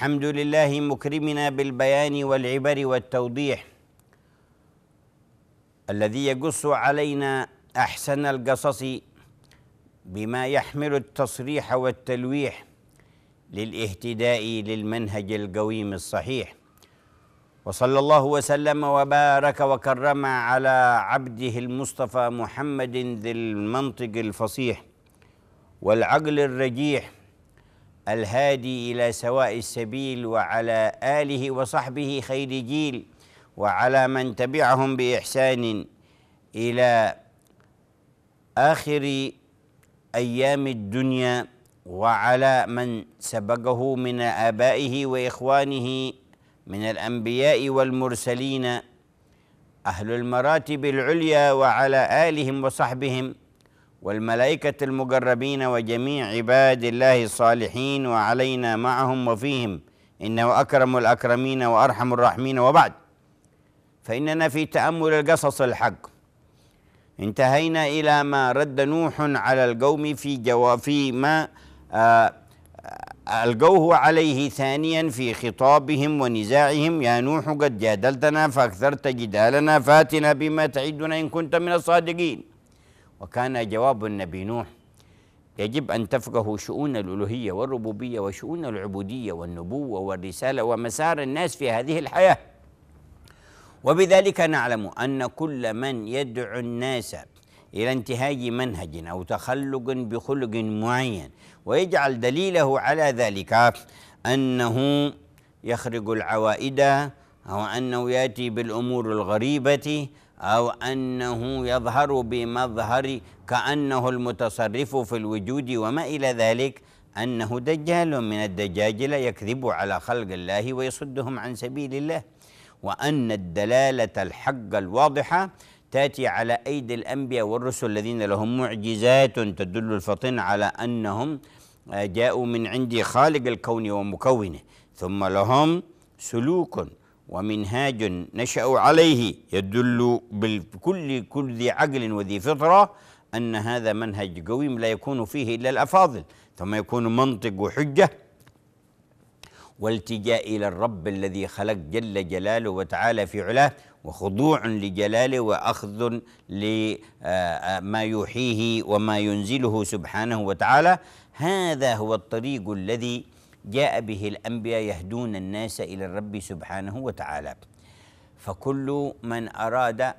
الحمد لله مكرمنا بالبيان والعبر والتوضيح الذي يقص علينا احسن القصص بما يحمل التصريح والتلويح للاهتداء للمنهج القويم الصحيح وصلى الله وسلم وبارك وكرم على عبده المصطفى محمد ذي المنطق الفصيح والعقل الرجيح الهادي الى سواء السبيل وعلى اله وصحبه خير جيل وعلى من تبعهم باحسان الى اخر ايام الدنيا وعلى من سبقه من ابائه واخوانه من الانبياء والمرسلين اهل المراتب العليا وعلى الهم وصحبهم والملائكة المقربين وجميع عباد الله الصالحين وعلينا معهم وفيهم إنه أكرم الأكرمين وأرحم الراحمين وبعد فإننا في تأمل القصص الحق انتهينا إلى ما رد نوح على القوم في في ما آه، آه، ألقوه عليه ثانيا في خطابهم ونزاعهم يا نوح قد جادلتنا فأكثرت جدالنا فاتنا بما تعدنا إن كنت من الصادقين وكان جواب النبي نوح يجب أن تفقهوا شؤون الألوهية والربوبية وشؤون العبودية والنبوة والرسالة ومسار الناس في هذه الحياة وبذلك نعلم أن كل من يدعو الناس إلى انتهاج منهج أو تخلق بخلق معين ويجعل دليله على ذلك أنه يخرج العوائد أو أنه يأتي بالأمور الغريبة أو أنه يظهر بمظهر كأنه المتصرف في الوجود وما إلى ذلك أنه دجال من الدجاجلة يكذب على خلق الله ويصدهم عن سبيل الله وأن الدلالة الحق الواضحة تاتي على أيدي الأنبياء والرسل الذين لهم معجزات تدل الفطن على أنهم آه، جاءوا من عند خالق الكون ومكونه ثم لهم سلوك ومنهاج نشأوا عليه يدل بكل كل ذي عقل وذي فطرة أن هذا منهج قويم لا يكون فيه إلا الأفاضل ثم يكون منطق وحجة والتجاء إلى الرب الذي خلق جل جلاله وتعالى في علاه وخضوع لجلاله وأخذ لما آه، آه، يوحيه وما ينزله سبحانه وتعالى هذا هو الطريق الذي جاء به الأنبياء يهدون الناس إلى الرب سبحانه وتعالى فكل من أراد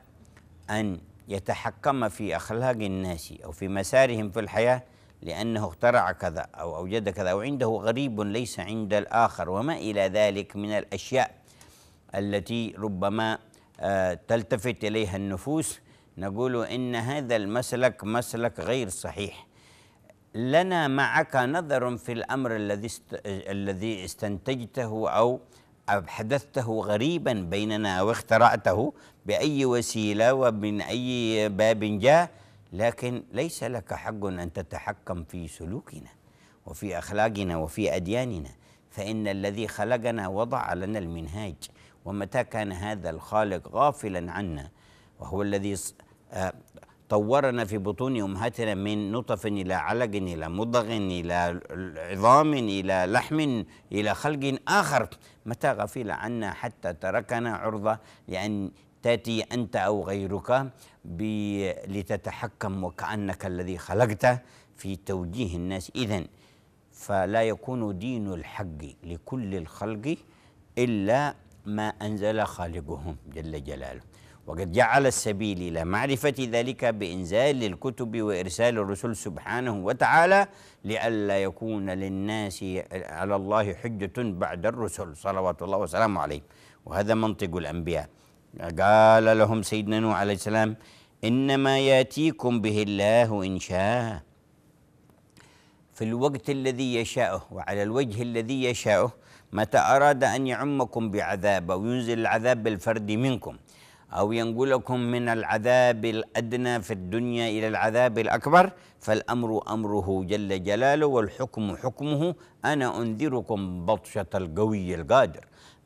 أن يتحكم في أخلاق الناس أو في مسارهم في الحياة لأنه اخترع كذا أو أوجد كذا أو عنده غريب ليس عند الآخر وما إلى ذلك من الأشياء التي ربما آه، تلتفت إليها النفوس نقول إن هذا المسلك مسلك غير صحيح لنا معك نظر في الأمر الذي الذي استنتجته أو أحدثته غريبا بيننا واخترعته بأي وسيلة ومن أي باب جاء لكن ليس لك حق أن تتحكم في سلوكنا وفي أخلاقنا وفي أدياننا فإن الذي خلقنا وضع لنا المنهاج ومتى كان هذا الخالق غافلا عنا وهو الذي طورنا في بطون امهاتنا من نطف الى علق الى مضغ الى عظام الى لحم الى خلق اخر متى غفل عنا حتى تركنا عرضه لان تاتي انت او غيرك لتتحكم وكانك الذي خلقته في توجيه الناس اذا فلا يكون دين الحق لكل الخلق الا ما انزل خالقهم جل جلاله وقد جعل السبيل إلى معرفة ذلك بإنزال الكتب وإرسال الرسل سبحانه وتعالى لئلا يكون للناس على الله حجة بعد الرسل صلوات الله وسلامه عليه وهذا منطق الأنبياء قال لهم سيدنا نوح عليه السلام إنما يأتيكم به الله إن شاء في الوقت الذي يشاءه وعلى الوجه الذي يشاءه متى أراد أن يعمكم بعذاب وينزل العذاب بالفرد منكم أو ينقلكم من العذاب الأدنى في الدنيا إلى العذاب الأكبر فالأمر أمره جل جلاله والحكم حكمه أنا أنذركم بطشة القوي القادر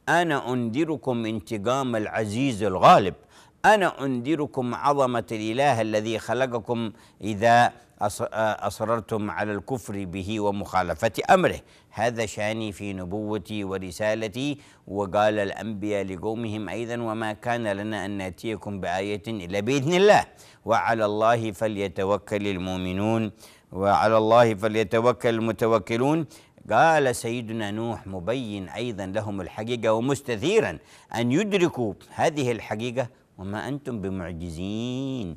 أنا أنذركم انتقام العزيز الغالب أنا أنذركم عظمة الإله الذي خلقكم إذا آه، أصررتم على الكفر به ومخالفة أمره هذا شاني في نبوتي ورسالتي وقال الأنبياء لقومهم أيضا وما كان لنا أن نأتيكم بآية إلا بإذن الله وعلى الله فليتوكل المؤمنون وعلى الله فليتوكل المتوكلون قال سيدنا نوح مبين أيضا لهم الحقيقة ومستثيرا أن يدركوا هذه الحقيقة وما أنتم بمعجزين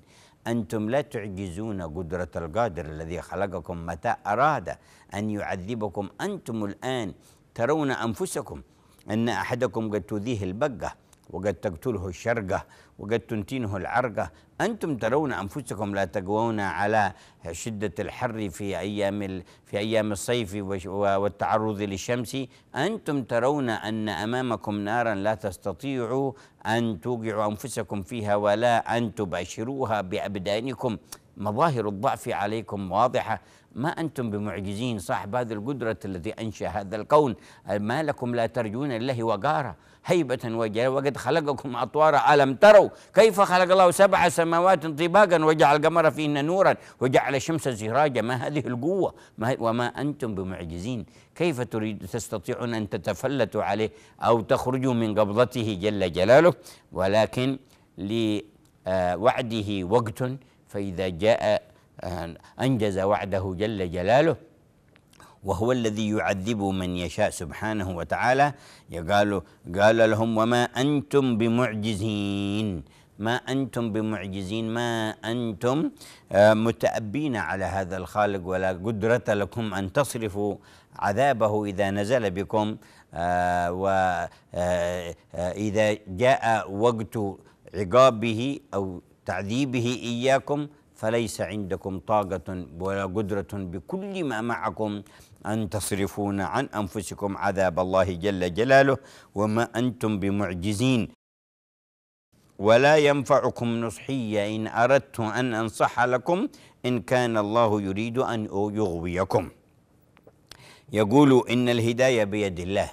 أنتم لا تعجزون قدرة القادر الذي خلقكم متى أراد أن يعذبكم أنتم الآن ترون أنفسكم أن أحدكم قد تذيه البقة وقد تقتله الشرقة وقد تنتينه العرقة أنتم ترون أنفسكم لا تقوون على شدة الحر في أيام في أيام الصيف والتعرض للشمس أنتم ترون أن أمامكم نارا لا تستطيعوا أن توقعوا أنفسكم فيها ولا أن تباشروها بأبدانكم مظاهر الضعف عليكم واضحة ما أنتم بمعجزين صاحب هذه القدرة الذي أنشأ هذا الكون ما لكم لا ترجون لله وقارا هيبة وجل وقد خلقكم أطوارا ألم تروا كيف خلق الله سبع سماوات طباقا وجعل القمر فيهن نورا وجعل الشمس زراجا ما هذه القوة ما وما أنتم بمعجزين كيف تريد تستطيعون أن تتفلتوا عليه أو تخرجوا من قبضته جل جلاله ولكن لوعده وقت فإذا جاء آه، أنجز وعده جل جلاله وهو الذي يعذب من يشاء سبحانه وتعالى قالوا قال لهم وما أنتم بمعجزين ما أنتم بمعجزين ما أنتم آه، متأبين على هذا الخالق ولا قدرة لكم أن تصرفوا عذابه إذا نزل بكم آه، وإذا جاء وقت عقابه أو تعذيبه إياكم فليس عندكم طاقة ولا قدرة بكل ما معكم أن تصرفون عن أنفسكم عذاب الله جل جلاله وما أنتم بمعجزين ولا ينفعكم نصحي إن أردت أن أنصح لكم إن كان الله يريد أن يغويكم يقول إن الهداية بيد الله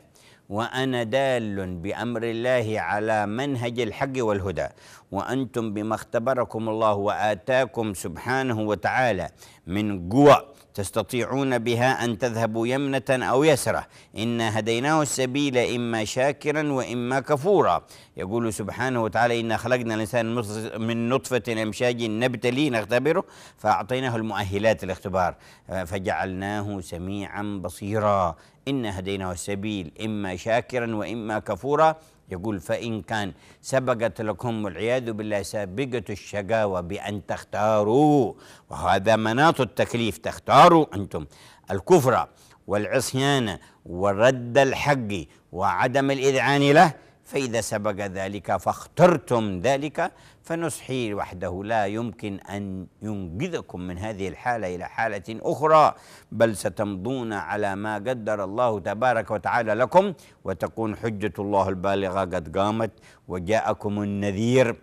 وأنا دال بأمر الله على منهج الحق والهدى وأنتم بما اختبركم الله وآتاكم سبحانه وتعالى من قوى تستطيعون بها أن تذهبوا يمنة أو يسرة إنا هديناه السبيل إما شاكرا وإما كفورا يقول سبحانه وتعالى إنا خلقنا الإنسان من نطفة أمشاج نبتلي نختبره فأعطيناه المؤهلات الاختبار آه، فجعلناه سميعا بصيرا إن هديناه السبيل إما شاكرا وإما كفورا يقول فإن كان سبقت لكم والعياذ بالله سابقة الشقاوة بأن تختاروا وهذا مناط التكليف تختاروا أنتم الكفر والعصيان ورد الحق وعدم الإذعان له فإذا سبق ذلك فاخترتم ذلك فنصحي وحده لا يمكن أن ينقذكم من هذه الحالة إلى حالة أخرى بل ستمضون على ما قدر الله تبارك وتعالى لكم وتكون حجة الله البالغة قد قامت وجاءكم النذير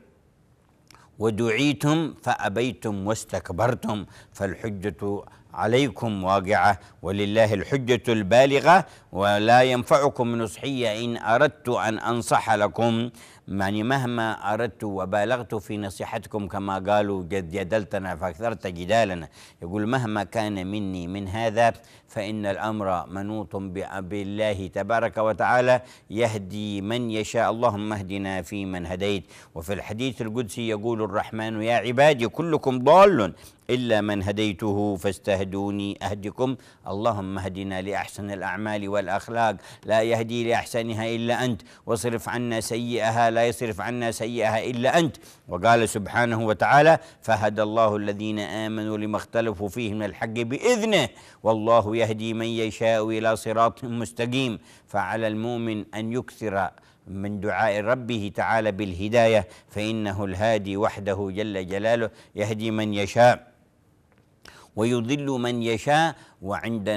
ودعيتم فأبيتم واستكبرتم فالحجة عليكم واقعة ولله الحجة البالغة ولا ينفعكم نصحية إن أردت أن أنصح لكم يعني مهما أردت وبالغت في نصيحتكم كما قالوا قد جدلتنا فأكثرت جدالنا يقول مهما كان مني من هذا فإن الأمر منوط بالله تبارك وتعالى يهدي من يشاء اللهم اهدنا في من هديت وفي الحديث القدسي يقول الرحمن يا عبادي كلكم ضال إلا من هديته فاستهدوني أهدكم اللهم اهدنا لأحسن الأعمال والأخلاق لا يهدي لأحسنها إلا أنت واصرف عنا سيئها لا يصرف عنا سيئها إلا أنت وقال سبحانه وتعالى فهدى الله الذين آمنوا لما اختلفوا فيه من الحق بإذنه والله يهدي من يشاء إلى صراط مستقيم فعلى المؤمن أن يكثر من دعاء ربه تعالى بالهداية فإنه الهادي وحده جل جلاله يهدي من يشاء ويضل من يشاء وعند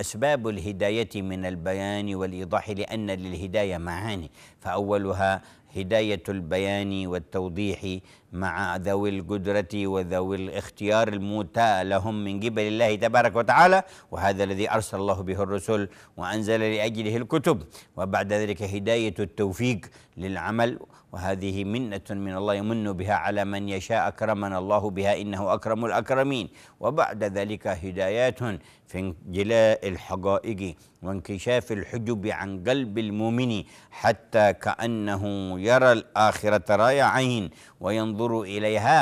أسباب الهداية من البيان والإيضاح لأن للهداية معاني فأولها هدايه البيان والتوضيح مع ذوي القدرة وذوي الاختيار الموتى لهم من قبل الله تبارك وتعالى وهذا الذي أرسل الله به الرسل وأنزل لأجله الكتب وبعد ذلك هداية التوفيق للعمل وهذه منة من الله يمن بها على من يشاء أكرمنا الله بها إنه أكرم الأكرمين وبعد ذلك هدايات في انجلاء الحقائق وانكشاف الحجب عن قلب المؤمن حتى كأنه يرى الآخرة راي عين وينظر انظروا إليها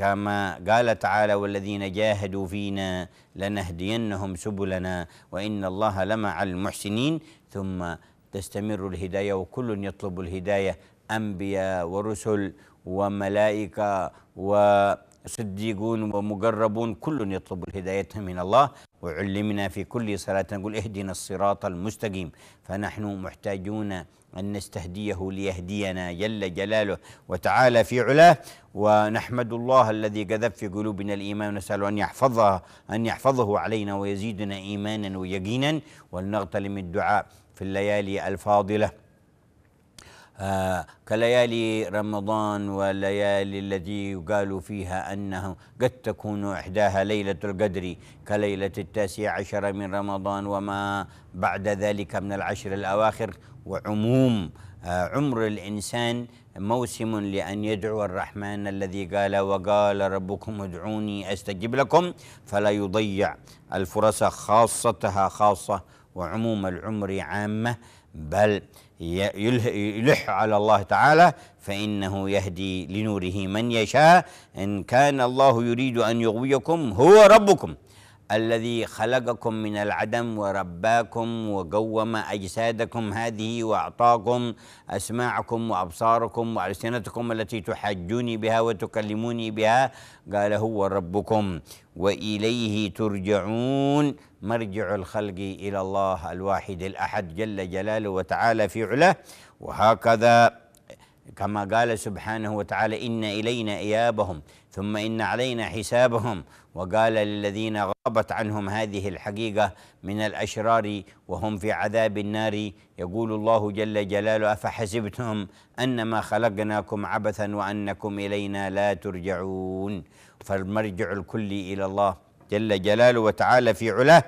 كما قال تعالى والذين جاهدوا فينا لنهدينهم سبلنا وإن الله لمع المحسنين ثم تستمر الهداية وكل يطلب الهداية أنبياء ورسل وملائكة وصديقون ومقربون كل يطلب الهداية من الله وعلمنا في كل صلاة نقول اهدنا الصراط المستقيم فنحن محتاجون أن نستهديه ليهدينا جل جلاله وتعالى في علاه ونحمد الله الذي جذب في قلوبنا الإيمان ونسأل أن يحفظه أن يحفظه علينا ويزيدنا إيمانا ويقينا ولنغتنم الدعاء في الليالي الفاضلة آه، كليالي رمضان والليالي التي يقال فيها أنه قد تكون إحداها ليلة القدر كليلة التاسع عشر من رمضان وما بعد ذلك من العشر الأواخر وعموم آه، عمر الإنسان موسم لأن يدعو الرحمن الذي قال وقال ربكم ادعوني أستجب لكم فلا يضيع الفرص خاصتها خاصة وعموم العمر عامة بل يلح على الله تعالى فإنه يهدي لنوره من يشاء إن كان الله يريد أن يغويكم هو ربكم الذي خلقكم من العدم ورباكم وقوم أجسادكم هذه وأعطاكم أسماعكم وأبصاركم وألسنتكم التي تحجوني بها وتكلموني بها قال هو ربكم وإليه ترجعون مرجع الخلق إلى الله الواحد الأحد جل جلاله وتعالى في علاه وهكذا كما قال سبحانه وتعالى إن إلينا إيابهم ثم إن علينا حسابهم وقال للذين غابت عنهم هذه الحقيقه من الاشرار وهم في عذاب النار يقول الله جل جلاله افحسبتم انما خلقناكم عبثا وانكم الينا لا ترجعون فالمرجع الكلي الى الله جل جلاله وتعالى في علاه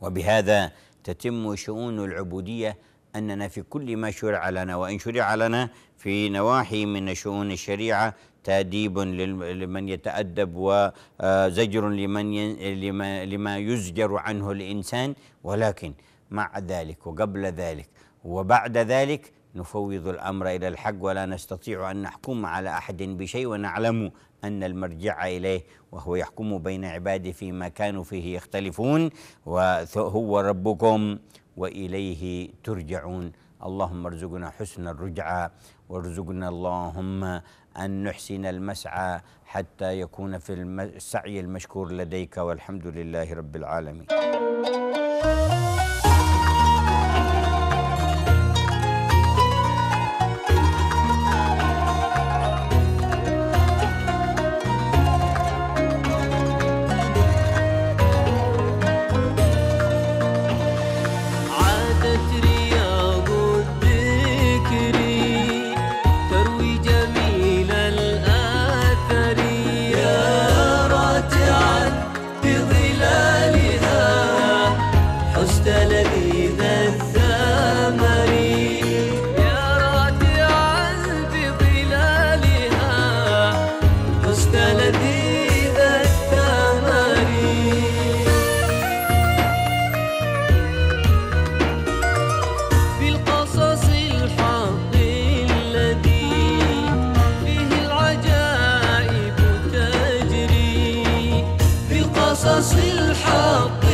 وبهذا تتم شؤون العبوديه اننا في كل ما شرع لنا وان شرع لنا في نواحي من شؤون الشريعه تأديب لمن يتأدب وزجر آه، لمن لما يزجر عنه الإنسان ولكن مع ذلك وقبل ذلك وبعد ذلك نفوض الأمر إلى الحق ولا نستطيع أن نحكم على أحد بشيء ونعلم أن المرجع إليه وهو يحكم بين عباده فيما كانوا فيه يختلفون وهو ربكم وإليه ترجعون اللهم ارزقنا حسن الرجعة وارزقنا اللهم أن نحسن المسعى حتى يكون في السعي المشكور لديك والحمد لله رب العالمين الحق